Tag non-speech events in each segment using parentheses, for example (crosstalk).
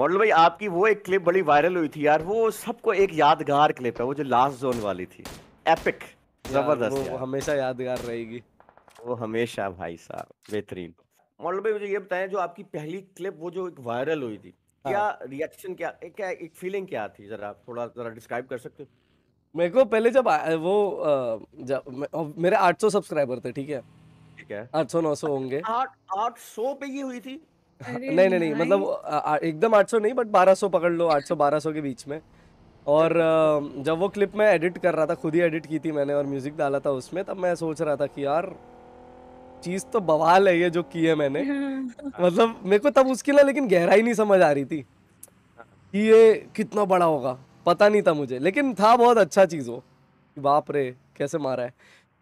Model भाई आपकी वो एक क्लिप बड़ी वायरल हुई थी यार वो सबको एक यादगार क्लिप है वो जो लास्ट जोन वाली थी एपिक जबरदस्त वो हमेशा यादगार रहेगी वो हमेशा भाई साहब बेहतरीन मॉडल भाई मुझे ये बताएं जो आपकी पहली क्लिप वो जो एक वायरल हुई थी हाँ। क्या रिएक्शन क्या एक, क्या एक फीलिंग क्या थी जरा थोड़ा जरा डिस्क्राइब कर सकते हो मेरे को पहले जब आ, वो जब, मेरे 800 सब्सक्राइबर थे ठीक है ठीक है 800 900 होंगे 800 पे ये हुई थी नहीं नहीं नहीं मतलब एकदम 800 नहीं बट 1200 पकड़ लो 800 1200 के बीच में और जब वो क्लिप मैं एडिट कर रहा था खुद ही एडिट की थी मैंने और म्यूजिक डाला था उसमें तब मैं सोच रहा था कि यार चीज़ तो बवाल है ये जो की है मैंने (laughs) मतलब मेरे को तब उसकी ना लेकिन गहराई नहीं समझ आ रही थी कि ये कितना बड़ा होगा पता नहीं था मुझे लेकिन था बहुत अच्छा चीज़ वो बाप रे कैसे मारा है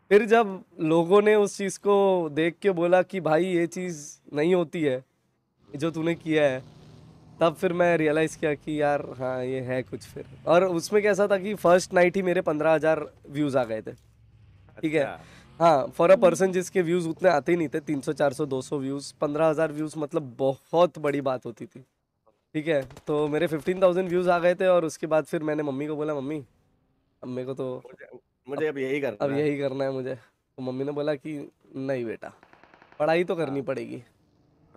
फिर जब लोगों ने उस चीज़ को देख के बोला कि भाई ये चीज़ नहीं होती है जो तूने किया है तब फिर मैं रियलाइज़ किया कि यार हाँ ये है कुछ फिर और उसमें कैसा था कि फर्स्ट नाइट ही मेरे पंद्रह हज़ार व्यूज़ आ गए थे ठीक है अच्छा। हाँ फॉर अ पर्सन जिसके व्यूज़ उतने आते ही नहीं थे तीन सौ चार सौ दो सौ व्यूज़ पंद्रह हज़ार व्यूज़ मतलब बहुत बड़ी बात होती थी ठीक है तो मेरे फिफ्टीन थाउजेंड व्यूज़ आ गए थे और उसके बाद फिर मैंने मम्मी को बोला मम्मी अब मेरे को तो मुझे अब यही करना अब यही करना है मुझे तो मम्मी ने बोला कि नहीं बेटा पढ़ाई तो करनी हाँ। पड़ेगी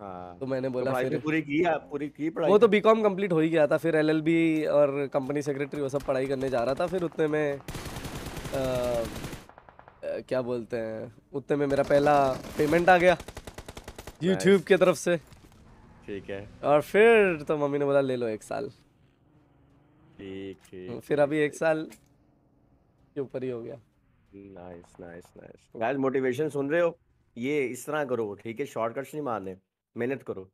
हाँ। तो मैंने तो बोला तो फिर पूरी की आप पूरी की पढ़ाई वो तो बीकॉम तो? कंप्लीट हो ही गया था फिर एलएलबी और कंपनी सेक्रेटरी वो सब पढ़ाई करने जा रहा था फिर उतने में आ, आ, क्या बोलते हैं उतने में मेरा पहला पेमेंट आ गया यूट्यूब की तरफ से ठीक है और फिर तो मम्मी ने बोला ले लो एक साल ठीक ठीक फिर अभी एक साल के ऊपर ही हो गया nice nice nice guys motivation सुन रहे हो ये इस तरह करो ठीक है शॉर्टकट्स नहीं मारने मेहनत करो